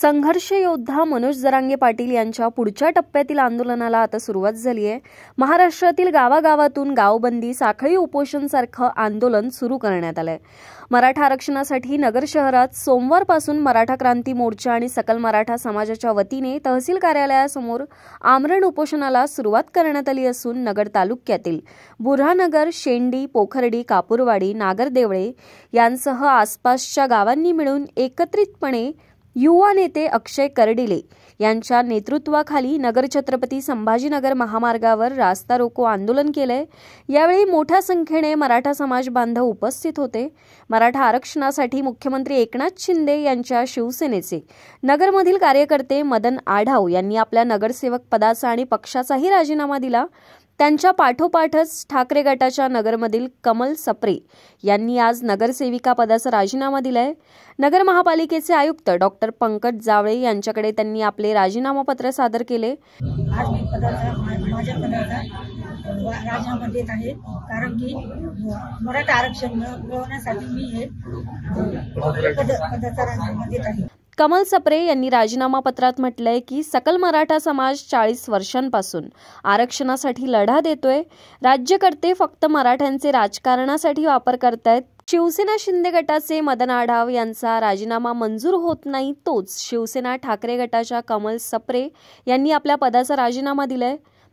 संघर्ष योद्धा मनोज जरांगे पाटील यांच्या पुढच्या टप्प्यातील आंदोलनाला आता सुरुवात झाली आहे महाराष्ट्रातील गावागावातून गावबंदी साखळी उपोषण सारखं आंदोलन सुरू करण्यात आलंय मराठा आरक्षणासाठी नगर शहरात सोमवारपासून मराठा क्रांती मोर्चा आणि सकल मराठा समाजाच्या वतीने तहसील कार्यालयासमोर आमरण उपोषणाला सुरुवात करण्यात आली असून नगर तालुक्यातील बुऱ्हानगर शेंडी पोखर्डी कापूरवाडी नागरदेवळे यांसह आसपासच्या गावांनी मिळून एकत्रितपणे युवा नेते अक्षय करडिले यांच्या नेतृत्वाखाली नगर छत्रपती संभाजीनगर महामार्गावर रास्ता रोको आंदोलन केलंय यावेळी मोठ्या संख्येने मराठा समाज बांधव उपस्थित होते मराठा आरक्षणासाठी मुख्यमंत्री एकनाथ शिंदे यांच्या शिवसेनेचे नगरमधील कार्यकर्ते मदन आढाव यांनी आपल्या नगरसेवक पदाचा आणि पक्षाचाही राजीनामा दिला त्यांच्या पाठोपाठच ठाकरे गटाच्या नगरमधील कमल सप्रे यांनी आज नगरसेविका पदाचा राजीनामा दिलाय नगर महापालिकेचे आयुक्त डॉक्टर पंकज जावळे यांच्याकडे त्यांनी आपले राजीनामा पत्र सादर केले आज मी राजीनामा देत आहे कारण की आरक्षण मी हे पदाचा राजीनामा देत आहे कमल सप्रे यांनी राजीनामा पत्रात म्हटलंय की सकल मराठा समाज चाळीस वर्षांपासून आरक्षणासाठी लढा देतोय राज्यकर्ते फक्त मराठ्यांचे राजकारणासाठी वापर करतायत शिवसेना शिंदे गटाचे मदन आढाव यांचा राजीनामा मंजूर होत नाही तोच शिवसेना ठाकरे गटाच्या कमल सप्रे यांनी आपल्या पदाचा राजीनामा दिलाय